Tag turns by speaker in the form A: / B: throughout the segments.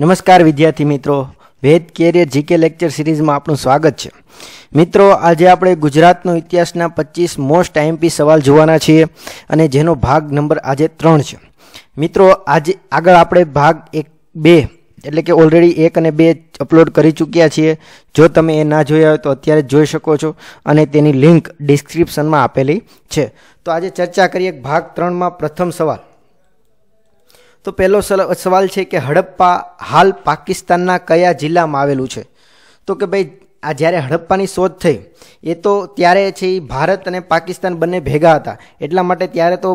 A: નમસ્કાર વિદ્યાર્થી મિત્રો વેદ કેરિયર જીકે લેક્ચર સિરીઝમાં આપનું સ્વાગત છે મિત્રો આજે આપણે ગુજરાતનો ઇતિહાસના પચીસ મોસ્ટ આઈએમપી સવાલ જોવાના છીએ અને જેનો ભાગ નંબર આજે ત્રણ છે મિત્રો આજે આગળ આપણે ભાગ એક બે એટલે કે ઓલરેડી એક અને બે અપલોડ કરી ચૂક્યા છીએ જો તમે એ ના જોયા હોય તો અત્યારે જોઈ શકો છો અને તેની લિંક ડિસ્ક્રિપ્શનમાં આપેલી છે તો આજે ચર્ચા કરીએ ભાગ ત્રણમાં પ્રથમ સવાલ તો પહેલો સવાલ છે કે હડપ્પા હાલ પાકિસ્તાનના કયા જિલ્લામાં આવેલું છે તો કે ભાઈ આ જ્યારે હડપ્પાની શોધ થઈ એ તો ત્યારે છે એ ભારત અને પાકિસ્તાન બંને ભેગા હતા એટલા માટે ત્યારે તો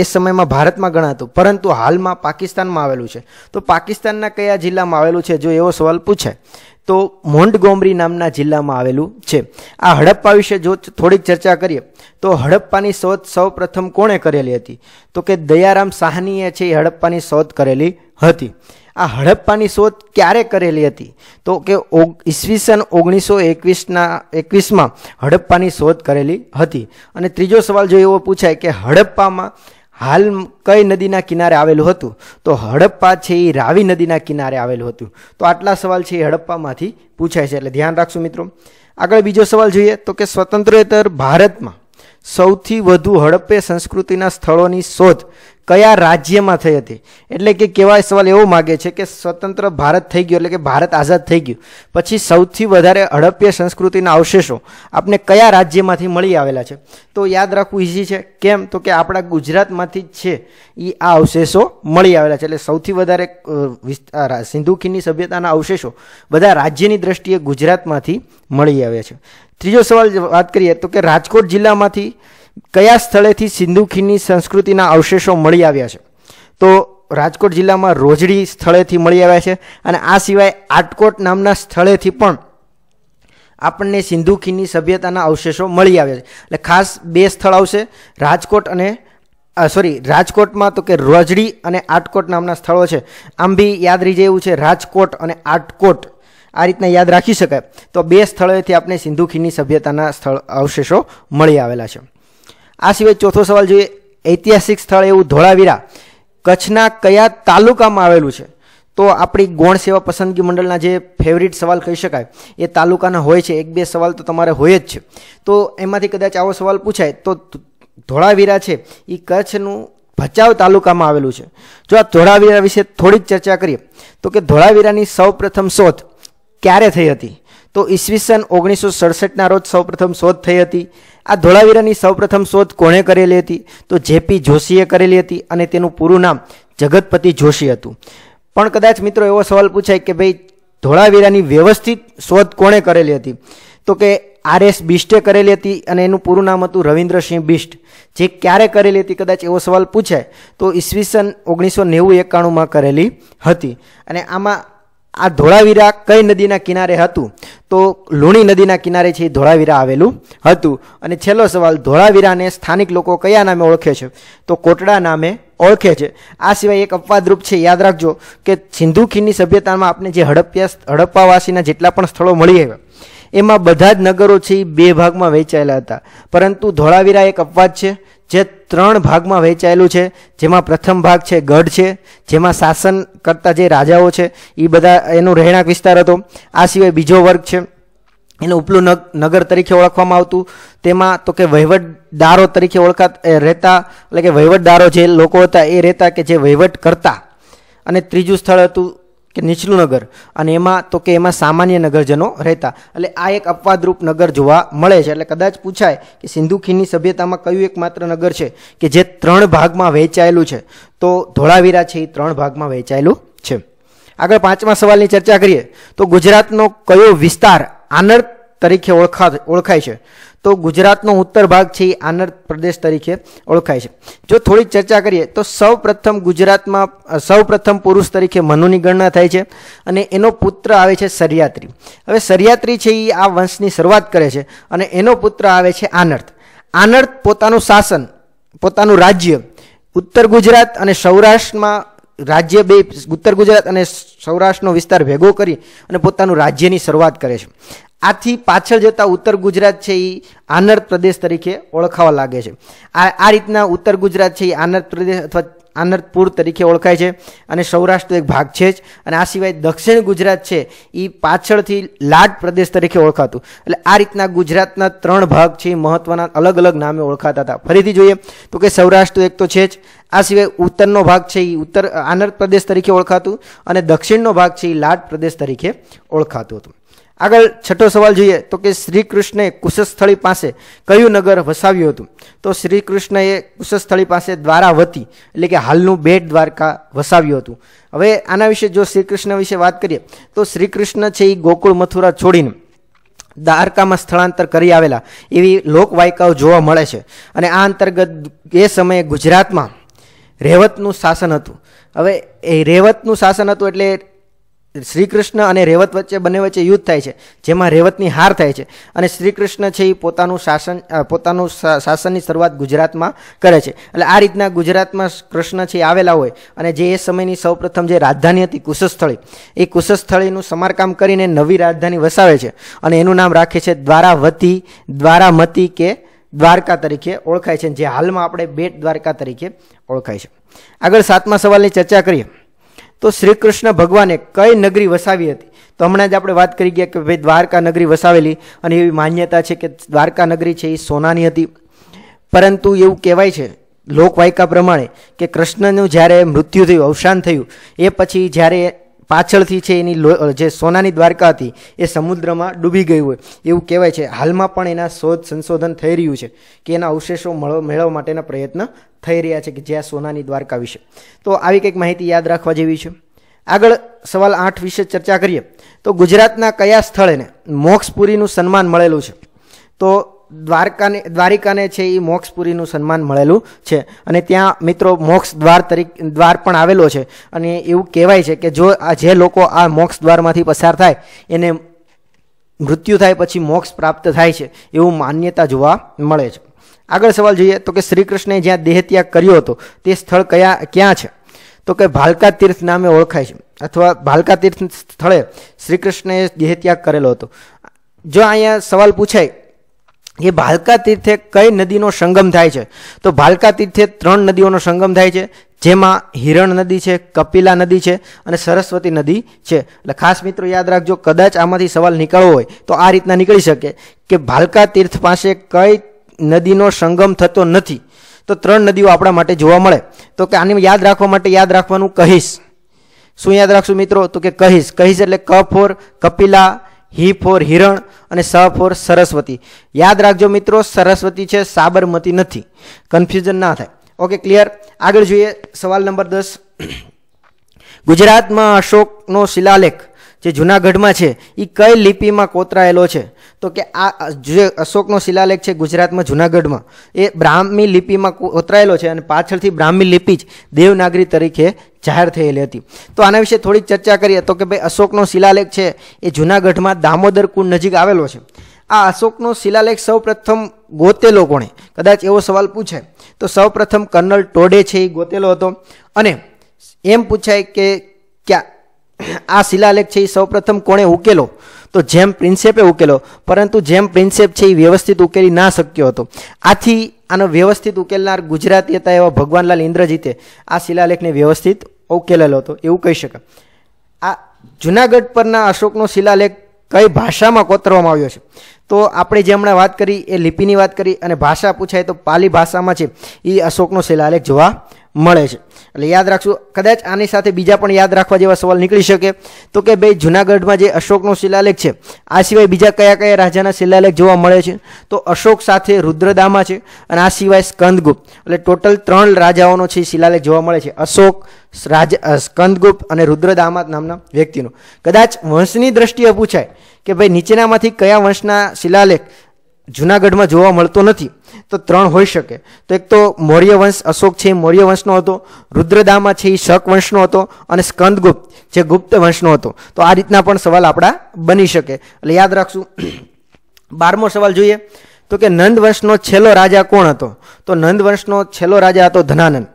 A: એ સમયમાં ભારતમાં ગણાતું પરંતુ હાલમાં પાકિસ્તાનમાં આવેલું છે તો પાકિસ્તાનના કયા જિલ્લામાં આવેલું છે જો એવો સવાલ પૂછાય તો મોન્ટગોમરી નામના જિલ્લામાં આવેલું છે આ હડપ્પા વિશે જો થોડીક ચર્ચા કરીએ તો હડપ્પાની શોધ સૌપ્રથમ કોણે કરેલી હતી તો કે દયારામ સાહનીએ છે એ હડપ્પાની શોધ કરેલી હતી આ હડપ્પાની શોધ ક્યારે કરેલી હતી તો કે ઈસવીસન ઓગણીસો એકવીસના એકવીસમાં હડપ્પાની શોધ કરેલી હતી અને ત્રીજો સવાલ જો એવો પૂછાય કે હડપ્પામાં હાલ કઈ નદીના કિનારે આવેલું હતું તો હડપ્પા છે એ રાવી નદીના કિનારે આવેલું હતું તો આટલા સવાલ છે એ હડપ્પામાંથી પૂછાય છે એટલે ધ્યાન રાખશું મિત્રો આગળ બીજો સવાલ જોઈએ તો કે સ્વતંત્રોત્તર ભારતમાં સૌથી વધુ હડપ્પે સંસ્કૃતિના સ્થળોની શોધ કયા રાજ્યમાં થઈ હતી એટલે કે કેવા સવાલ એવો માગે છે કે સ્વતંત્ર ભારત થઈ ગયો એટલે કે ભારત આઝાદ થઈ ગયું પછી સૌથી વધારે હડપ્ય સંસ્કૃતિના અવશેષો આપને કયા રાજ્યમાંથી મળી આવેલા છે તો યાદ રાખવું ઇઝી છે કેમ તો કે આપણા ગુજરાતમાંથી જ છે એ આ અવશેષો મળી આવેલા છે એટલે સૌથી વધારે સિંધુ ખીણની સભ્યતાના અવશેષો બધા રાજ્યની દ્રષ્ટિએ ગુજરાતમાંથી મળી આવ્યા છે ત્રીજો સવાલ વાત કરીએ તો કે રાજકોટ જિલ્લામાંથી કયા સ્થળેથી સિંધુ ખીણની સંસ્કૃતિના અવશેષો મળી આવ્યા છે તો રાજકોટ જિલ્લામાં રોજડી સ્થળેથી મળી આવ્યા છે અને આ સિવાય આટકોટ નામના સ્થળેથી પણ આપણને સિંધુ ખીણની સભ્યતાના અવશેષો મળી આવ્યા છે એટલે ખાસ બે સ્થળ આવશે રાજકોટ અને સોરી રાજકોટમાં તો કે રોજડી અને આટકોટ નામના સ્થળો છે આમ બી યાદ રહી એવું છે રાજકોટ અને આટકોટ આ રીતના યાદ રાખી શકાય તો બે સ્થળોએથી આપણે સિંધુ ખીણની સભ્યતાના સ્થળ અવશેષો મળી આવેલા છે આ સિવાય ચોથો સવાલ જોઈએ ઐતિહાસિક સ્થળ એવું ધોળાવીરા કચ્છના કયા તાલુકામાં આવેલું છે તો આપણી ગૌણ સેવા પસંદગી મંડળના જે ફેવરિટ સવાલ કહી શકાય એ તાલુકાના હોય છે એક બે સવાલ તો તમારે હોય જ છે તો એમાંથી કદાચ આવો સવાલ પૂછાય તો ધોળાવીરા છે એ કચ્છનું ભચાઉ તાલુકામાં આવેલું છે જો આ ધોળાવીરા વિશે થોડીક ચર્ચા કરીએ તો કે ધોળાવીરાની સૌ પ્રથમ શોધ ક્યારે થઈ હતી તો ઈસવીસન ઓગણીસો સડસઠના રોજ સૌપ્રથમ શોધ થઈ હતી આ ધોળાવીરાની સૌપ્રથમ શોધ કોણે કરેલી હતી તો જેપી જોશીએ કરેલી હતી અને તેનું પૂરું નામ જગતપતિ જોશી હતું પણ કદાચ મિત્રો એવો સવાલ પૂછાય કે ભાઈ ધોળાવીરાની વ્યવસ્થિત શોધ કોણે કરેલી હતી તો કે આર એસ બિસ્ટે કરેલી હતી અને એનું પૂરું નામ હતું રવિન્દ્રસિંહ બિસ્ટ જે ક્યારે કરેલી હતી કદાચ એવો સવાલ પૂછાય તો ઈસવીસન ઓગણીસો નેવું એકાણુંમાં કરેલી હતી અને આમાં આ ધોળાવીરા કઈ નદીના કિનારે હતું તો લુણી નદીના કિનારે છે ધોળાવીરા આવેલું હતું અને છેલ્લો સવાલ ધોળાવીરાને સ્થાનિક લોકો કયા નામે ઓળખે છે તો કોટડા નામે ઓળખે છે આ સિવાય એક અપવાદરૂપ છે યાદ રાખજો કે સિંધુ ખીણની સભ્યતામાં આપણે જે હડપ્યા હડપ્પાવાસીના જેટલા પણ સ્થળો મળી આવ્યા એમાં બધા જ નગરો છે એ બે ભાગમાં વહેંચાયેલા હતા પરંતુ ધોળાવીરા એક અપવાદ છે જે ત્રણ ભાગમાં વહેંચાયેલું છે જેમાં પ્રથમ ભાગ છે ગઢ છે જેમાં શાસન કરતા જે રાજાઓ છે એ બધા એનો રહેણાંક વિસ્તાર હતો આ સિવાય બીજો વર્ગ છે એને ઉપલું નગર તરીકે ઓળખવામાં આવતું તેમાં તો કે વહીવટદારો તરીકે ઓળખા રહેતા એટલે કે વહીવટદારો જે લોકો હતા એ રહેતા કે જે વહીવટ કરતા અને ત્રીજું સ્થળ હતું કે નીચલું નગર અને એમાં તો કે એમાં સામાન્ય નગરજનો રહેતા એટલે આ એક અપવાદરૂપ નગર જોવા મળે છે એટલે કદાચ પૂછાય કે સિંધુ ખીની સભ્યતામાં કયું એકમાત્ર નગર છે કે જે ત્રણ ભાગમાં વહેંચાયેલું છે તો ધોળાવીરા છે એ ત્રણ ભાગમાં વહેંચાયેલું છે આગળ પાંચમા સવાલની ચર્ચા કરીએ તો ગુજરાતનો કયો વિસ્તાર આનર તરીકે ઓળખા ઓળખાય છે તો ગુજરાતનો ઉત્તર ભાગ છે એ આનંદ પ્રદેશ તરીકે ઓળખાય છે જો થોડી ચર્ચા કરીએ તો સૌ પ્રથમ ગુજરાતમાં સૌ પ્રથમ પુરુષ તરીકે મનુની ગણના થાય છે અને એનો પુત્ર આવે છે સરિયાત્રી હવે સરિયાત્રી છે એ આ વંશની શરૂઆત કરે છે અને એનો પુત્ર આવે છે આનર્થ આનર્થ પોતાનું શાસન પોતાનું રાજ્ય ઉત્તર ગુજરાત અને સૌરાષ્ટ્રમાં રાજ્ય બે ઉત્તર ગુજરાત અને સૌરાષ્ટ્રનો વિસ્તાર ભેગો કરી અને પોતાનું રાજ્યની શરૂઆત કરે છે આથી પાછળ જતા ઉત્તર ગુજરાત છે એ આનર્ત પ્રદેશ તરીકે ઓળખાવા લાગે છે આ આ રીતના ઉત્તર ગુજરાત છે એ આનર્ત પ્રદેશ અથવા આનર્તપુર તરીકે ઓળખાય છે અને સૌરાષ્ટ્ર એક ભાગ છે જ અને આ સિવાય દક્ષિણ ગુજરાત છે એ પાછળથી લાડ પ્રદેશ તરીકે ઓળખાતું એટલે આ રીતના ગુજરાતના ત્રણ ભાગ છે એ મહત્વના અલગ અલગ નામે ઓળખાતા હતા ફરીથી જોઈએ તો કે સૌરાષ્ટ્ર એક તો છે જ આ સિવાય ઉત્તરનો ભાગ છે એ ઉત્તર આનર્ત પ્રદેશ તરીકે ઓળખાતું અને દક્ષિણનો ભાગ છે એ લાડ પ્રદેશ તરીકે ઓળખાતું હતું આગળ છઠ્ઠો સવાલ જોઈએ તો કે શ્રી કૃષ્ણએ કુશસ્થળી પાસે કયું નગર વસાવ્યું હતું તો શ્રી કૃષ્ણએ કુશસ્થળી પાસે દ્વારાવતી એટલે કે હાલનું બેટ દ્વારકા વસાવ્યું હતું હવે આના વિશે જો શ્રી કૃષ્ણ વિશે વાત કરીએ તો શ્રી કૃષ્ણ છે એ ગોકુળ મથુરા છોડીને દ્વારકામાં સ્થળાંતર કરી આવેલા એવી લોકવાયકાઓ જોવા મળે છે અને આ અંતર્ગત એ સમયે ગુજરાતમાં રેવતનું શાસન હતું હવે એ રેવતનું શાસન હતું એટલે શ્રી કૃષ્ણ અને રેવત વચ્ચે બંને વચ્ચે યુદ્ધ થાય છે જેમાં રેવતની હાર થાય છે અને શ્રીકૃષ્ણ છે એ પોતાનું શાસન પોતાનું શાસનની શરૂઆત ગુજરાતમાં કરે છે એટલે આ રીતના ગુજરાતમાં કૃષ્ણ છે આવેલા હોય અને જે એ સમયની સૌપ્રથમ જે રાજધાની હતી કુશસ્થળી એ કુશસ્થળીનું સમારકામ કરીને નવી રાજધાની વસાવે છે અને એનું નામ રાખે છે દ્વારાવતી દ્વારામતી કે દ્વારકા તરીકે ઓળખાય છે જે હાલમાં આપણે બેટ દ્વારકા તરીકે ઓળખાય છે આગળ સાતમા સવાલની ચર્ચા કરીએ તો શ્રી કૃષ્ણ ભગવાને કઈ નગરી વસાવી હતી તો હમણાં જ આપણે વાત કરી ગયા કે ભાઈ દ્વારકા નગરી વસાવેલી અને એવી માન્યતા છે કે દ્વારકા નગરી છે એ સોનાની હતી પરંતુ એવું કહેવાય છે લોકવાયકા પ્રમાણે કે કૃષ્ણનું જ્યારે મૃત્યુ થયું અવસાન થયું એ પછી જ્યારે પાછળથી છે એની જે સોનાની દ્વારકા હતી એ સમુદ્રમાં ડૂબી ગયું હોય એવું કહેવાય છે હાલમાં પણ એના શોધ સંશોધન થઈ રહ્યું છે કે એના અવશેષો મેળવવા માટેના પ્રયત્ન થઈ રહ્યા છે કે જ્યાં સોનાની દ્વારકા વિશે તો આવી કંઈક માહિતી યાદ રાખવા જેવી છે આગળ સવાલ આઠ વિશે ચર્ચા કરીએ તો ગુજરાતના કયા સ્થળેને મોક્ષપુરીનું સન્માન મળેલું છે તો દ્વારકાને દ્વારિકાને છે એ મોક્ષપુરીનું સન્માન મળેલું છે અને ત્યાં મિત્રો મોક્ષ દ્વાર તરીકે દ્વાર પણ આવેલો છે અને એવું કહેવાય છે કે જો આ જે લોકો આ મોક્ષ દ્વારમાંથી પસાર થાય એને મૃત્યુ થાય પછી મોક્ષ પ્રાપ્ત થાય છે એવું માન્યતા જોવા મળે છે આગળ સવાલ જોઈએ તો કે શ્રી કૃષ્ણે જ્યાં દેહત્યાગ કર્યો હતો તે સ્થળ કયા ક્યાં છે તો કે ભાલકા તીર્થ નામે ઓળખાય છે અથવા ભાલકા તીર્થ સ્થળે શ્રી કૃષ્ણે દેહત્યાગ કરેલો હતો જો અહીંયા સવાલ પૂછાય એ ભાલકા તીર્થે કઈ નદીનો સંગમ થાય છે તો ભાલકા તીર્થે ત્રણ નદીઓનો સંગમ થાય છે જેમાં હિરણ નદી છે કપિલા નદી છે અને સરસ્વતી નદી છે એટલે ખાસ મિત્રો યાદ રાખજો કદાચ આમાંથી સવાલ નીકળવો હોય તો આ રીતના નીકળી શકે કે ભાલકા તીર્થ પાસે કઈ નદીનો સંગમ થતો નથી તો ત્રણ નદીઓ આપણા માટે જોવા મળે તો કે આને યાદ રાખવા માટે યાદ રાખવાનું કહીશ શું યાદ રાખશું મિત્રો તો કે કહીશ કહીશ એટલે ક ફોર કપિલા હી ફોર હિરણ અને સ ફોર સરસ્વતી યાદ રાખજો મિત્રો સરસ્વતી છે સાબરમતી નથી કન્ફ્યુઝન ના થાય ઓકે ક્લિયર આગળ જોઈએ સવાલ નંબર દસ ગુજરાતમાં અશોકનો શિલાલેખ જે જૂનાગઢમાં છે એ કઈ લિપિમાં કોતરાયેલો છે તો કે આ જે અશોકનો શિલાલેખ છે ગુજરાતમાં જુનાગઢમાં એ બ્રાહ્મી લિપિમાં ઉતરાયેલો છે અને પાછળથી બ્રાહ્મી લિપિ જ દેવનાગરી તરીકે જાહેર થયેલી હતી તો આના વિશે થોડીક ચર્ચા કરીએ તો કે ભાઈ અશોકનો શિલાલેખ છે એ જુનાગઢમાં દામોદર કુંડ નજીક આવેલો છે આ અશોકનો શિલાલેખ સૌપ્રથમ ગોતેલો કોણે કદાચ એવો સવાલ પૂછાય તો સૌપ્રથમ કર્નલ ટોડે છે એ ગોતેલો હતો અને એમ પૂછાય કે ક્યાં આ શિલાલેખ છે એ સૌપ્રથમ કોણે ઉકેલો તો જેમ પ્રિન્સેપે ઉકેલો પરંતુ જેમ પ્રિન્સેપ છે એ વ્યવસ્થિત ઉકેલી ના શક્યો હતો આથી આનો વ્યવસ્થિત ઉકેલનાર ગુજરાતી હતા એવા ભગવાનલાલ ઇન્દ્રજીતે આ શિલાલેખને વ્યવસ્થિત ઉકેલેલો હતો એવું કહી શકાય આ જુનાગઢ પરના અશોકનો શિલાલેખ કઈ ભાષામાં કોતરવામાં આવ્યો છે તો આપણે જે હમણાં વાત કરી એ લિપિની વાત કરી અને ભાષા પૂછાય તો પાલી ભાષામાં છે એ અશોકનો શિલાલેખ જોવા મળે છે એટલે યાદ રાખશું કદાચ આની સાથે બીજા પણ યાદ રાખવા જેવા સવાલ નીકળી શકે તો કે ભાઈ જૂનાગઢમાં જે અશોકનો શિલાલેખ છે આ સિવાય બીજા કયા કયા રાજાના શિલાલેખ જોવા મળે છે તો અશોક સાથે રુદ્રદામા છે અને આ સિવાય સ્કંદગુપ્ત એટલે ટોટલ ત્રણ રાજાઓનો છે શિલાલેખ જોવા મળે છે અશોક રાજ સ્કંદગુપ્ત અને રુદ્રદામા નામના વ્યક્તિનો કદાચ વંશની દ્રષ્ટિએ પૂછાય કે ભાઈ નીચેનામાંથી કયા વંશના શિલાલેખ જુનાગઢમાં જોવા મળતો નથી તો ત્રણ હોઈ શકે તો એક તો મૌર્ય વંશ અશોક છે એ મૌર્ય વંશનો હતો રુદ્રદામા છે એ શક વંશનો હતો અને સ્કંદગુપ્ત જે ગુપ્ત વંશનો હતો તો આ રીતના પણ સવાલ આપણા બની શકે એટલે યાદ રાખશું બારમો સવાલ જોઈએ તો કે નંદ વંશનો છેલ્લો રાજા કોણ હતો તો નંદ વંશનો છેલ્લો રાજા હતો ધનાનંદ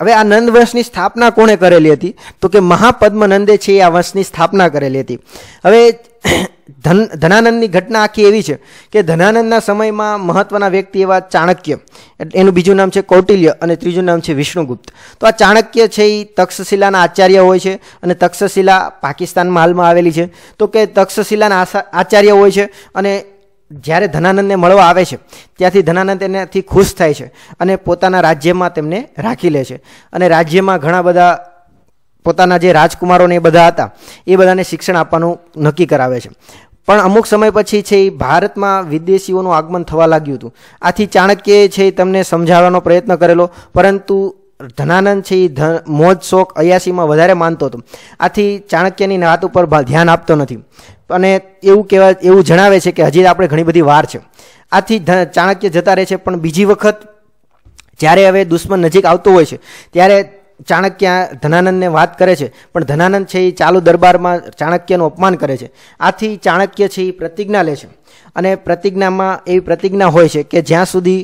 A: હવે આ નંદ વંશની સ્થાપના કોણે કરેલી હતી તો કે મહાપદ્મનંદે છે એ આ વંશની સ્થાપના કરેલી હતી હવે ધન ધનાનંદની ઘટના આખી એવી છે કે ધનાનંદના સમયમાં મહત્વના વ્યક્તિ એવા ચાણક્ય એનું બીજું નામ છે કૌટિલ્ય અને ત્રીજું નામ છે વિષ્ણુગુપ્ત તો આ ચાણક્ય છે એ તક્ષશિલાના આચાર્ય હોય છે અને તક્ષશિલા પાકિસ્તાનમાં હાલમાં આવેલી છે તો કે તક્ષશિલાના આચાર્ય હોય છે અને જ્યારે ધનાનંદને મળવા આવે છે ત્યાંથી ધનાનંદ એનાથી ખુશ થાય છે અને પોતાના રાજ્યમાં તેમને રાખી લે છે અને રાજ્યમાં ઘણા બધા પોતાના જે રાજકુમારોને એ બધા હતા એ બધાને શિક્ષણ આપવાનું નક્કી કરાવે છે પણ અમુક સમય પછી છે એ ભારતમાં વિદેશીઓનું આગમન થવા લાગ્યું હતું આથી ચાણક્યે છે તમને સમજાવવાનો પ્રયત્ન કરેલો પરંતુ ધનાનંદ છે એ મોજ શોખ અયાસીમાં વધારે માનતો હતો આથી ચાણક્યની વાત ઉપર ધ્યાન આપતો નથી અને એવું કહેવા એવું જણાવે છે કે હજી આપણે ઘણી બધી વાર છે આથી ચાણક્ય જતા રહે છે પણ બીજી વખત જ્યારે હવે દુશ્મન નજીક આવતો હોય છે ત્યારે ચાણક્ય ધનાનંદને વાત કરે છે પણ ધનાનંદ છે એ ચાલુ દરબારમાં ચાણક્યનું અપમાન કરે છે આથી ચાણક્ય છે એ પ્રતિજ્ઞા લે છે અને પ્રતિજ્ઞામાં એવી પ્રતિજ્ઞા હોય છે કે જ્યાં સુધી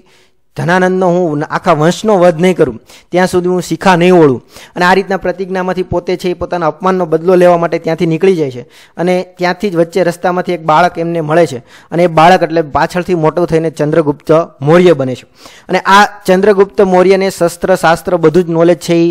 A: ધનાનંદનો હું આખા વંશનો વધ નહીં કરું ત્યાં સુધી હું શીખા નહીં ઓળું અને આ રીતના પ્રતિજ્ઞામાંથી પોતે છે એ પોતાના અપમાનનો બદલો લેવા માટે ત્યાંથી નીકળી જાય છે અને ત્યાંથી જ વચ્ચે રસ્તામાંથી એક બાળક એમને મળે છે અને એ બાળક એટલે પાછળથી મોટો થઈને ચંદ્રગુપ્ત મૌર્ય બને છે અને આ ચંદ્રગુપ્ત મૌર્યને શસ્ત્ર શાસ્ત્ર બધું જ નોલેજ છે એ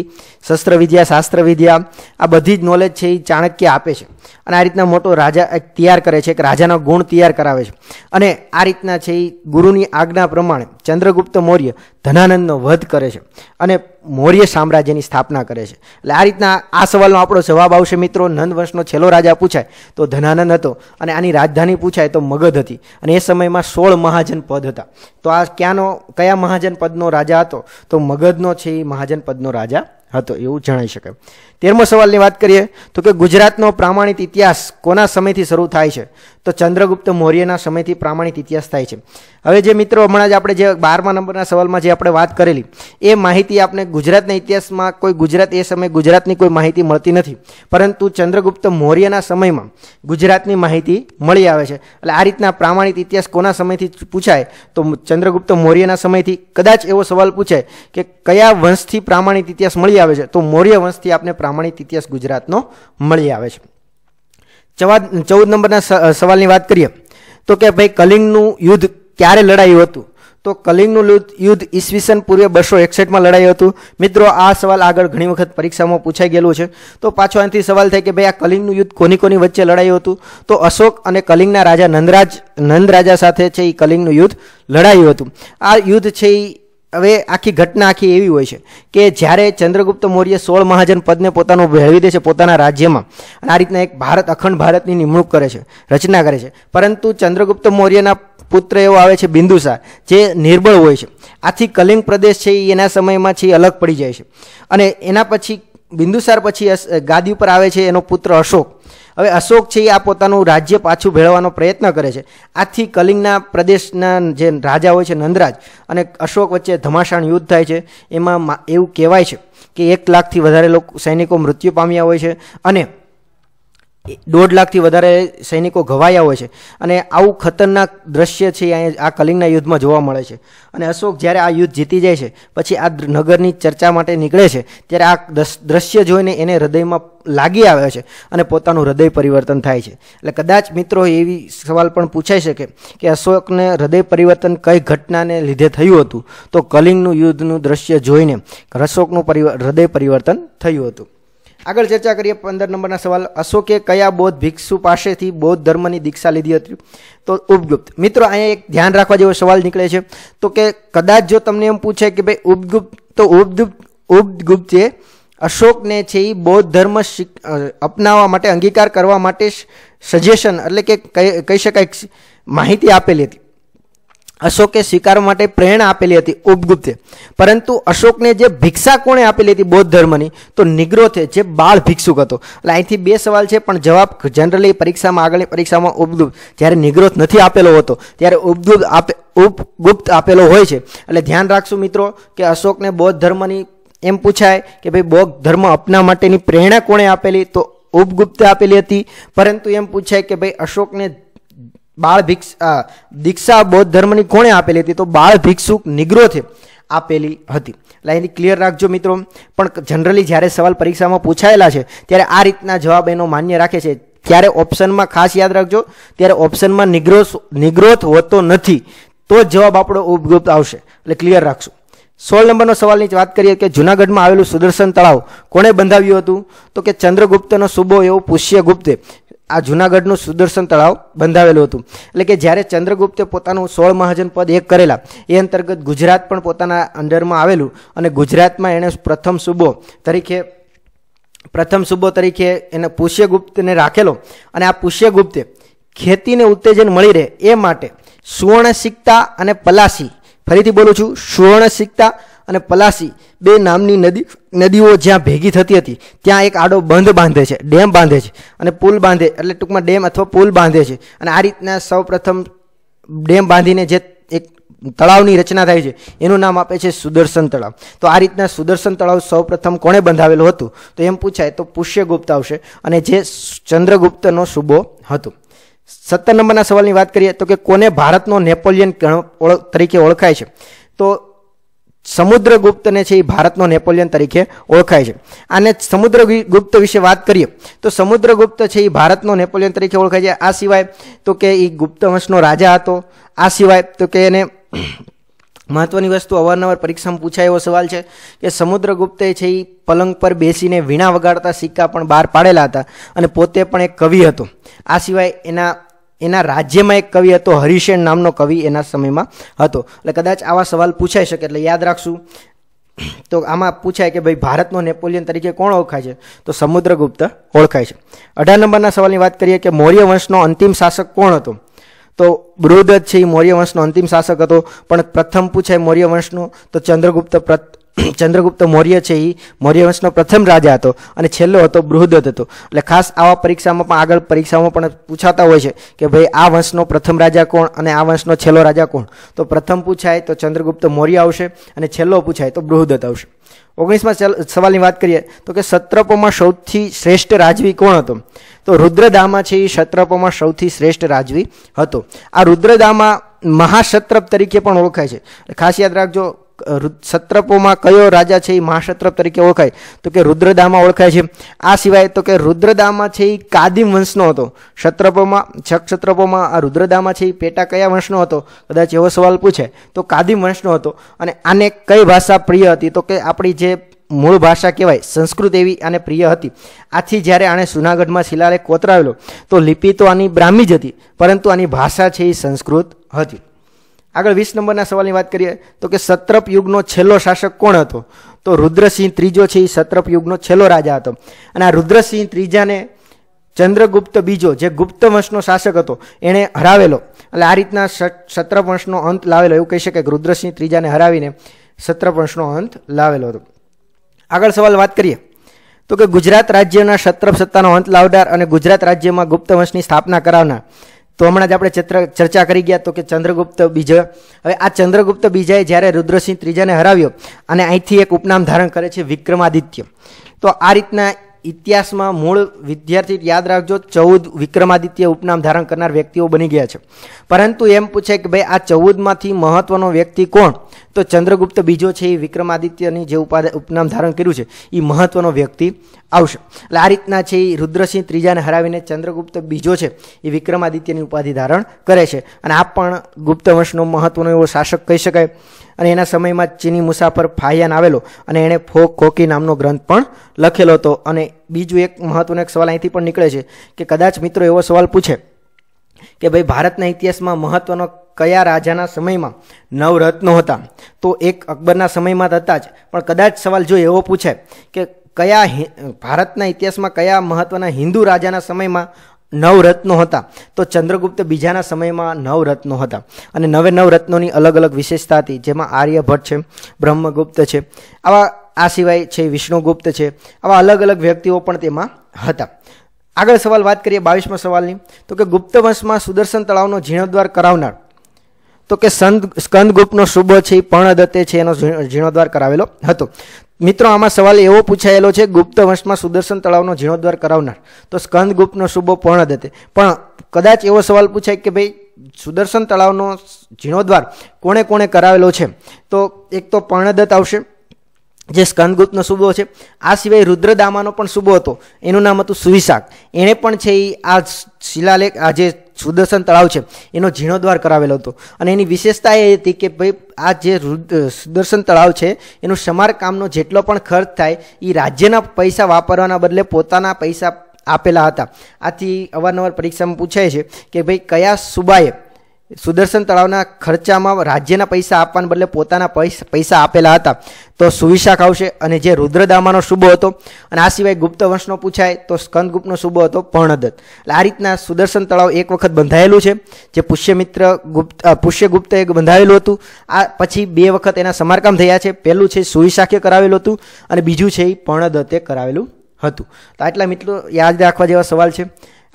A: શસ્ત્ર વિદ્યા શાસ્ત્ર વિદ્યા આ બધી જ નોલેજ છે એ ચાણક્ય આપે છે અને આ રીતના મોટો રાજા તૈયાર કરે છે એક રાજાનો ગુણ તૈયાર કરાવે છે અને આ રીતના છે એ ગુરુની આજ્ઞા પ્રમાણે ચંદ્રગુપ્ત ગુપ્ત મૌર્ય ધનાનંદનો વધ કરે છે અને મૌર્ય સામ્રાજ્યની સ્થાપના કરે છે એટલે આ રીતના આ સવાલનો આપણો જવાબ આવશે મિત્રો નંદ વંશનો છેલ્લો રાજા પૂછાય તો ધનાનંદ હતો અને આની રાજધાની પૂછાય તો મગધ હતી અને એ સમયમાં સોળ મહાજન પદ હતા તો આ ક્યાંનો કયા મહાજન પદનો રાજા હતો તો મગધનો છે એ મહાજન પદનો રાજા હતો એવું જણાઈ શકાય તેરમો સવાલની વાત કરીએ તો કે ગુજરાતનો પ્રામાણિક ઇતિહાસ કોના સમયથી શરૂ થાય છે તો ચંદ્રગુપ્ત મૌર્યના સમયથી પ્રામાણિક ઇતિહાસ થાય છે હવે જે મિત્રો હમણાં જ આપણે જે બારમા નંબરના સવાલમાં જે આપણે વાત કરેલી એ માહિતી આપણે ગુજરાતના ઇતિહાસમાં કોઈ ગુજરાત એ સમયે ગુજરાતની કોઈ માહિતી મળતી નથી પરંતુ ચંદ્રગુપ્ત મૌર્યના સમયમાં ગુજરાતની માહિતી મળી આવે છે એટલે આ રીતના પ્રામાણિક ઇતિહાસ કોના સમયથી પૂછાય તો ચંદ્રગુપ્ત મૌર્યના સમયથી કદાચ એવો સવાલ પૂછાય કે કયા વંશથી પ્રામાણિક ઇતિહાસ મળી આવે છે તો મૌર્ય વંશથી આપણે પ્રામાણિક ઇતિહાસ ગુજરાતનો મળી આવે છે ચવાદ ચૌદ નંબરના સવાલની વાત કરીએ તો કે ભાઈ કલિંગનું યુદ્ધ ક્યારે લડાયું હતું તો કલિંગનું યુદ્ધ ઈસવીસન પૂર્વે બસો એકસઠમાં લડાયું હતું મિત્રો આ સવાલ આગળ ઘણી વખત પરીક્ષામાં પૂછાઈ ગયેલું છે તો પાછો અહીંથી સવાલ થાય કે ભાઈ આ કલિંગનું યુદ્ધ કોની કોની વચ્ચે લડાયું હતું તો અશોક અને કલિંગના રાજા નંદરાજ નંદરાજા સાથે છે એ કલિંગનું યુદ્ધ લડાયું હતું આ યુદ્ધ છે એ હવે આખી ઘટના આખી એવી હોય છે કે જ્યારે ચંદ્રગુપ્ત મૌર્ય સોળ મહાજન પદને પોતાનું ભેળવી દે છે પોતાના રાજ્યમાં આ રીતના એક ભારત અખંડ ભારતની નિમણૂક કરે છે રચના કરે છે પરંતુ ચંદ્રગુપ્ત મૌર્યના પુત્ર એવો આવે છે બિંદુસાર જે નિર્બળ હોય છે આથી કલિંગ પ્રદેશ છે એ એના સમયમાં છે અલગ પડી જાય છે અને એના પછી બિંદુસાર પછી ગાદી ઉપર આવે છે એનો પુત્ર અશોક હવે અશોક છે એ આ પોતાનું રાજ્ય પાછું ભેળવવાનો પ્રયત્ન કરે છે આથી કલિંગના પ્રદેશના જે રાજા હોય છે નંદરાજ અને અશોક વચ્ચે ધમાસાણ યુદ્ધ થાય છે એમાં એવું કહેવાય છે કે એક લાખથી વધારે લોકો સૈનિકો મૃત્યુ પામ્યા હોય છે અને દોઢ લાખથી વધારે સૈનિકો ઘવાયા હોય છે અને આવું ખતરનાક દૃશ્ય છે આ કલિંગના યુદ્ધમાં જોવા મળે છે અને અશોક જ્યારે આ યુદ્ધ જીતી જાય છે પછી આ નગરની ચર્ચા માટે નીકળે છે ત્યારે આ દ્રશ્ય જોઈને એને હૃદયમાં લાગી આવે છે અને પોતાનું હૃદય પરિવર્તન થાય છે એટલે કદાચ મિત્રો એવી સવાલ પણ પૂછાઈ શકે કે અશોકને હૃદય પરિવર્તન કઈ ઘટનાને લીધે થયું હતું તો કલિંગનું યુદ્ધનું દ્રશ્ય જોઈને અશોકનું હૃદય પરિવર્તન થયું હતું આગળ ચર્ચા કરીએ પંદર નંબરના સવાલ અશોકે કયા બૌદ્ધ ભિક્ષુ પાસેથી બૌદ્ધ ધર્મની દીક્ષા લીધી હતી તો ઉપગુપ્ત મિત્રો અહીંયા એક ધ્યાન રાખવા જેવો સવાલ નીકળે છે તો કે કદાચ જો તમને એમ પૂછે કે ભાઈ ઉપગુપ્ત તો ઉપગુપ્ત ઉપગુપ્તે અશોકને છે એ બૌદ્ધ ધર્મ અપનાવવા માટે અંગીકાર કરવા માટે સજેશન એટલે કે કહી શકાય માહિતી આપેલી હતી અશોકે સ્વીકાર માટે પ્રેરણા આપેલી હતી ઉપગુપ્તે પરંતુ અશોકને જે ભિક્ષા કોણે આપેલી હતી બૌદ્ધ ધર્મની તો નિગ્રોથે જે બાળ ભિક્ષુક હતો એટલે અહીંથી બે સવાલ છે પણ જવાબ જનરલી પરીક્ષામાં આગળની પરીક્ષામાં ઉપગુપ્ત જ્યારે નિગ્રોથ નથી આપેલો હોતો ત્યારે ઉપગુપ્ત આપે ઉપગુપ્ત આપેલો હોય છે એટલે ધ્યાન રાખશું મિત્રો કે અશોકને બૌદ્ધ ધર્મની એમ પૂછાય કે ભાઈ બૌદ્ધ ધર્મ અપના માટેની પ્રેરણા કોણે આપેલી તો ઉપગુપ્તે આપેલી હતી પરંતુ એમ પૂછાય કે ભાઈ અશોકને બાળ ભિક્ષ દીક્ષા બૌદ્ધ ધર્મની કોણે આપેલી હતી તો બાળ ભિક્ષુક નિગ્રોથે આપેલી હતી એટલે એની ક્લિયર રાખજો મિત્રો પણ જનરલી જ્યારે સવાલ પરીક્ષામાં પૂછાયેલા છે ત્યારે આ રીતના જવાબ એનો માન્ય રાખે છે ત્યારે ઓપ્શનમાં ખાસ યાદ રાખજો ત્યારે ઓપ્શનમાં નિગ્રો નિગ્રોથ હોતો નથી તો જ જવાબ આપણો ઉપગુપ્ત આવશે એટલે ક્લિયર રાખશું સોળ નંબરનો સવાલની વાત કરીએ કે જૂનાગઢમાં આવેલું સુદર્શન તળાવ કોણે બંધાવ્યું હતું તો કે ચંદ્રગુપ્તનો સુબો એવો પુષ્યગુપ્તે આ જૂનાગઢનું સુદર્શન તળાવ બંધાવેલું હતું એટલે કે જ્યારે ચંદ્રગુપ્તે પોતાનું સોળ મહાજન પદ એક કરેલા એ અંતર્ગત ગુજરાત પણ પોતાના અંડરમાં આવેલું અને ગુજરાતમાં એણે પ્રથમ સુબો તરીકે પ્રથમ સુબો તરીકે એને પુષ્યગુપ્તને રાખેલો અને આ પુષ્યગુપ્તે ખેતીને ઉત્તેજન મળી રહે એ માટે સુવર્ણ સિક્તા અને પલાસી ફરીથી બોલું છું સુવર્ણ સિક્તા અને પલાસી બે નામની નદી નદીઓ જ્યાં ભેગી થતી હતી ત્યાં એક આડો બંધ બાંધે છે ડેમ બાંધે છે અને પુલ બાંધે એટલે ટૂંકમાં ડેમ અથવા પુલ બાંધે છે અને આ રીતના સૌપ્રથમ ડેમ બાંધીને જે એક તળાવની રચના થાય છે એનું નામ આપે છે સુદર્શન તળાવ તો આ રીતના સુદર્શન તળાવ સૌપ્રથમ કોણે બંધાવેલું હતું તો એમ પૂછાય તો પુષ્યગુપ્ત આવશે અને જે ચંદ્રગુપ્તનો સુબો હતો સત્તર નંબરના સવાલની વાત કરીએ તો કે કોને ભારતનો નેપોલિયન તરીકે ઓળખાય છે તો સમુદ્રગુપ્તને છે એ ભારતનો નેપોલિયન તરીકે ઓળખાય છે આને સમુદ્રગુપ્ત વિશે વાત કરીએ તો સમુદ્રગુપ્ત છે એ ભારતનો નેપોલિયન તરીકે ઓળખાય છે આ સિવાય તો કે એ ગુપ્ત વંશનો રાજા હતો આ સિવાય તો કે એને મહત્વની વસ્તુ અવારનવાર પરીક્ષામાં પૂછાય એવો સવાલ છે કે સમુદ્રગુપ્તે છે એ પલંગ પર બેસીને વીણા વગાડતા સિક્કા પણ બહાર પાડેલા હતા અને પોતે પણ એક કવિ હતો આ સિવાય એના એના રાજ્યમાં એક કવિ હતો હરિસેન નામનો કવિ એના સમયમાં હતો એટલે કદાચ આવા સવાલ પૂછાઈ શકે એટલે યાદ રાખશું તો આમાં પૂછાય કે ભાઈ ભારતનો નેપોલિયન તરીકે કોણ ઓળખાય છે તો સમુદ્રગુપ્ત ઓળખાય છે અઢાર નંબરના સવાલની વાત કરીએ કે મૌર્ય વંશનો અંતિમ શાસક કોણ હતો તો બૃહદત છે એ મૌર્ય વંશનો અંતિમ શાસક હતો પણ પ્રથમ પૂછાય મૌર્ય વંશનો તો ચંદ્રગુપ્ત ચંદ્રગુપ્ત મૌર્ય છે એ મૌર્ય વંશનો પ્રથમ રાજા હતો અને છેલ્લો હતો બૃહદત્ત હતો એટલે ખાસ આવા પરીક્ષામાં પણ આગળ પરીક્ષામાં પણ પૂછાતા હોય છે કે ભાઈ આ વંશનો પ્રથમ રાજા કોણ અને આ વંશનો છેલ્લો રાજા કોણ તો પ્રથમ પૂછાય તો ચંદ્રગુપ્ત મૌર્ય આવશે અને છેલ્લો પૂછાય તો બૃહદત્ત આવશે ઓગણીસમાં સવાલની વાત કરીએ તો કે સત્રપોમાં સૌથી શ્રેષ્ઠ રાજવી કોણ હતો તો રુદ્રદામા છે એ સત્રપોમાં સૌથી શ્રેષ્ઠ રાજવી હતો આ રુદ્રદામા મહાસત્રપ તરીકે પણ ઓળખાય છે ખાસ યાદ રાખજો સત્રપોમાં કયો રાજા છે એ મહાસત્રપ તરીકે ઓળખાય તો કે રુદ્રદામાં ઓળખાય છે આ સિવાય તો કે રુદ્રદામાં છે એ કાદિમ વંશનો હતો ક્ષત્રપોમાં છક્ષત્રપોમાં આ રુદ્રદામાં છે એ પેટા કયા વંશનો હતો કદાચ એવો સવાલ પૂછે તો કાદિમ વંશનો હતો અને આને કઈ ભાષા પ્રિય હતી તો કે આપણી જે મૂળ ભાષા કહેવાય સંસ્કૃત એવી આને પ્રિય હતી આથી જ્યારે આણે જુનાગઢમાં શિલાલેખ કોતરાવેલો તો લિપિ તો આની બ્રાહ્મી જ હતી પરંતુ આની ભાષા છે એ સંસ્કૃત હતી આગળ વીસ નંબરના સવાલની વાત કરીએ તો કે સત્રપ યુગનો છેલ્લો શાસક કોણ હતો તો રુદ્રસિંહ ત્રીજો છે એ સત્રપ યુગનો છેલ્લો રાજા હતો અને આ રુદ્રસિંહ ત્રીજાને ચંદ્રગુપ્ત બીજો જે ગુપ્ત વંશનો શાસક હતો એણે હરાવેલો એટલે આ રીતના સત્રપ વંશનો અંત લાવેલો એવું કહી શકાય કે રુદ્રસિંહ ત્રીજાને હરાવીને સત્રપ વંશનો અંત લાવેલો હતો આગળ સવાલ વાત કરીએ તો કે ગુજરાત રાજ્યના સત્રપ સત્તાનો અંત લાવનાર અને ગુજરાત રાજ્યમાં ગુપ્ત વંશની સ્થાપના કરાવનાર તો હમણાં જ આપણે ચિત્ર ચર્ચા કરી ગયા તો કે ચંદ્રગુપ્ત બીજો હવે આ ચંદ્રગુપ્ત બીજાએ જ્યારે રુદ્રસિંહ ત્રીજાને હરાવ્યો અને અહીંથી એક ઉપનામ ધારણ કરે છે વિક્રમાદિત્ય તો આ રીતના ઇતિહાસમાં મૂળ વિદ્યાર્થી યાદ રાખજો ચૌદ વિક્રમાદિત્ય ઉપનામ ધારણ કરનાર વ્યક્તિઓ બની ગયા છે પરંતુ એમ પૂછે કે ભાઈ આ ચૌદમાંથી મહત્વનો વ્યક્તિ કોણ તો ચંદ્રગુપ્ત બીજો છે એ વિક્રમાદિત્યની જે ઉપાધ ઉપનામ ધારણ કર્યું છે એ મહત્વનો વ્યક્તિ આવશે એટલે આ રીતના છે એ રુદ્રસિંહ ત્રીજાને હરાવીને ચંદ્રગુપ્ત બીજો છે એ વિક્રમાદિત્યની ઉપાધિ ધારણ કરે છે અને આ પણ ગુપ્ત વંશનો મહત્વનો એવો શાસક કહી શકાય અને એના સમયમાં ચીની મુસાફર ફાહિયાન આવેલો અને એણે ફોક કોકી નામનો ગ્રંથ પણ લખેલો હતો અને બીજું એક મહત્વનો એક સવાલ અહીંથી પણ નીકળે છે કે કદાચ મિત્રો એવો સવાલ પૂછે કે ભાઈ ભારતના ઇતિહાસમાં મહત્વનો કયા રાજાના સમયમાં નવરત્નો હતા તો એક અકબરના સમયમાં હતા જ પણ કદાચ સવાલ જો એવો પૂછે કે કયા ભારતના ઇતિહાસમાં કયા મહત્ત્વના હિન્દુ રાજાના સમયમાં નવરત્નો હતા તો ચંદ્રગુપ્ત બીજાના સમયમાં નવરત્નો હતા અને નવે નવરત્નોની અલગ અલગ વિશેષતા હતી જેમાં આર્યભટ્ટ છે બ્રહ્મગુપ્ત છે આવા આ સિવાય છે વિષ્ણુગુપ્ત છે આવા અલગ અલગ વ્યક્તિઓ પણ તેમાં હતા આગળ સવાલ વાત કરીએ બાવીસમાં સવાલની તો કે ગુપ્ત વંશમાં સુદર્શન તળાવનો જીર્ણોદ્વાર કરાવનાર તો કે સંત સ્કંદગુપ્તનો સુબો છે પર્ણદત્તે છે એનો જીર્ણોદ્વાર કરાવેલો હતો મિત્રો આમાં સવાલ એવો પૂછાયેલો છે ગુપ્ત વંશમાં સુદર્શન તળાવનો જીર્ણોદ્વાર કરાવનાર તો સ્કંદગુપ્તનો સુબો પર્ણદત્તે પણ કદાચ એવો સવાલ પૂછાય કે ભાઈ સુદર્શન તળાવનો જીર્ણોદ્વાર કોણે કોણે કરાવેલો છે તો એક તો પર્ણદત્ત આવશે જે સ્કંદગુપ્તનો સુબો છે આ સિવાય રુદ્રદામાનો પણ સુબો હતો એનું નામ હતું સુવિશાક એણે પણ છે એ આ શિલાલેખ આ જે સુદર્શન તળાવ છે એનો જીર્ણોદ્વાર કરાવેલો હતો અને એની વિશેષતા એ હતી કે ભાઈ આ જે સુદર્શન તળાવ છે એનું સમારકામનો જેટલો પણ ખર્ચ થાય એ રાજ્યના પૈસા વાપરવાના બદલે પોતાના પૈસા આપેલા હતા આથી અવારનવાર પરીક્ષામાં પૂછાય છે કે ભાઈ કયા સુબાએ સુદર્શન તળાવના ખર્ચામાં રાજ્યના પૈસા આપવાને બદલે પોતાના પૈસા આપેલા હતા તો સુવિશાખ આવશે અને જે રુદ્રદામાનો શુભો હતો અને આ સિવાય ગુપ્ત વંશનો પૂછાય તો સ્કંદગુપ્તનો શુભો હતો પર્ણદત્ત એટલે આ રીતના સુદર્શન તળાવ એક વખત બંધાયેલું છે જે પુષ્યમિત્ર ગુપ્ત પુષ્યગુપ્ત એક બંધાવેલું હતું આ પછી બે વખત એના સમારકામ થયા છે પહેલું છે સુવિશાખે કરાવેલું હતું અને બીજું છે એ પર્ણદત્તે કરાવેલું હતું તો આટલા મિત્રો યાદ રાખવા જેવા સવાલ છે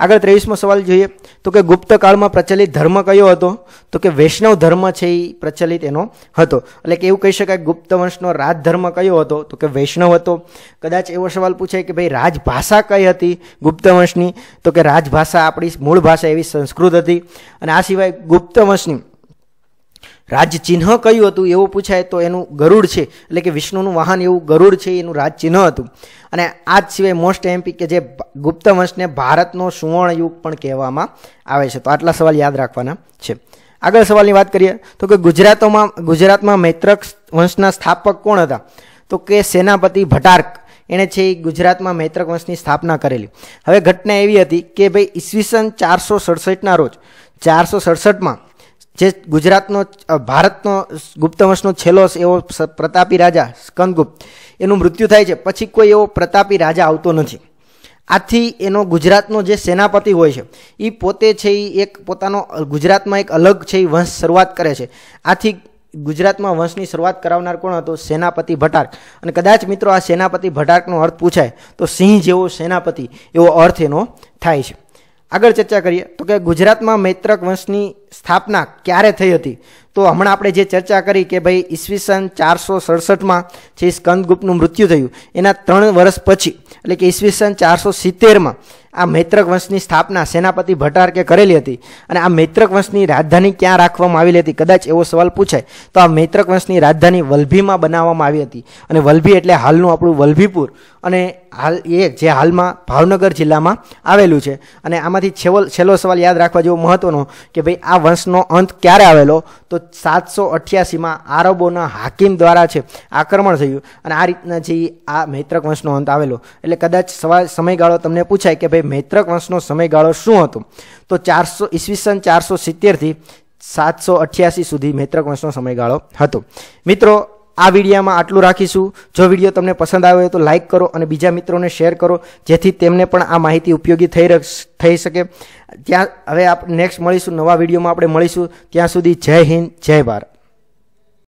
A: આગળ ત્રેવીસમો સવાલ જોઈએ તો કે ગુપ્ત કાળમાં પ્રચલિત ધર્મ કયો હતો તો કે વૈષ્ણવ ધર્મ છે એ પ્રચલિત એનો હતો એટલે કે એવું કહી શકાય ગુપ્ત વંશનો રાજ ધર્મ કયો હતો તો કે વૈષ્ણવ હતો કદાચ એવો સવાલ પૂછાય કે ભાઈ રાજભાષા કઈ હતી ગુપ્ત વંશની તો કે રાજભાષા આપણી મૂળ ભાષા એવી સંસ્કૃત હતી અને આ સિવાય ગુપ્ત વંશની રાજચિહ્ન કયું હતું એવું પૂછાય તો એનું ગરુડ છે એટલે કે વિષ્ણુનું વાહન એવું ગરુડ છે એનું રાજચિહ્ન હતું અને આ જ સિવાય મોસ્ટ એમપી કે જે ગુપ્ત વંશને ભારતનો સુવર્ણ યુગ પણ કહેવામાં આવે છે તો આટલા સવાલ યાદ રાખવાના છે આગળ સવાલની વાત કરીએ તો કે ગુજરાતોમાં ગુજરાતમાં મૈત્રક વંશના સ્થાપક કોણ હતા તો કે સેનાપતિ ભટાર્ક એણે છે એ ગુજરાતમાં મૈત્રક વંશની સ્થાપના કરેલી હવે ઘટના એવી હતી કે ભાઈ ઈસવીસન ચારસો સડસઠના રોજ ચારસો સડસઠમાં જે ગુજરાતનો ભારતનો ગુપ્ત વંશનો છેલ્લો એવો પ્રતાપી રાજા સ્કંદગુપ્ત એનું મૃત્યુ થાય છે પછી કોઈ એવો પ્રતાપી રાજા આવતો નથી આથી એનો ગુજરાતનો જે સેનાપતિ હોય છે એ પોતે છે એ એક પોતાનો ગુજરાતમાં એક અલગ છે એ વંશ શરૂઆત કરે છે આથી ગુજરાતમાં વંશની શરૂઆત કરાવનાર કોણ હતો સેનાપતિ ભટાર્ક અને કદાચ મિત્રો આ સેનાપતિ ભટાર્કનો અર્થ પૂછાય તો સિંહ જેવો સેનાપતિ એવો અર્થ એનો થાય છે આગળ ચર્ચા કરીએ તો કે ગુજરાતમાં મૈત્રક વંશની સ્થાપના ક્યારે થઈ હતી તો હમણાં આપણે જે ચર્ચા કરી કે ભાઈ ઈસવીસન ચારસો સડસઠમાં જે સ્કંદગુપ્તનું મૃત્યુ થયું એના ત્રણ વર્ષ પછી એટલે કે ઈસવીસન ચારસો સિત્તેરમાં આ મૈત્રક વંશની સ્થાપના સેનાપતિ ભટારકે કરેલી હતી અને આ મૈત્રક વંશની રાજધાની ક્યાં રાખવામાં આવેલી હતી કદાચ એવો સવાલ પૂછાય તો આ મૈત્રક વંશની રાજધાની વલભીમાં બનાવવામાં આવી હતી અને વલભી એટલે હાલનું આપણું વલભીપુર અને હાલ એ જે હાલમાં ભાવનગર જિલ્લામાં આવેલું છે અને આમાંથી છેવલ છેલ્લો સવાલ યાદ રાખવા જેવો મહત્ત્વનો કે ભાઈ આ વંશનો અંત ક્યારે આવેલો તો સાતસો અઠ્યાસીમાં આરબોના હાકિમ દ્વારા છે આક્રમણ થયું અને આ રીતના જે આ મૈત્રક વંશનો અંત આવેલો એટલે કદાચ સમયગાળો તમને પૂછાય કે ભાઈ મૈત્રક વંશનો સમયગાળો શું હતો તો ચારસો ઈસવીસન ચારસો સિત્તેરથી સાતસો અઠ્યાસી સુધી મૈત્રક વંશનો સમયગાળો હતો મિત્રો આ વિડીયામાં આટલું રાખીશું જો વિડીયો તમને પસંદ આવ્યો હોય તો લાઇક કરો અને બીજા મિત્રોને શેર કરો જેથી તેમને પણ આ માહિતી ઉપયોગી થઈ થઈ શકે ત્યાં હવે આપ નેક્સ્ટ મળીશું નવા વિડીયોમાં આપણે મળીશું ત્યાં સુધી જય હિન્દ જય ભારત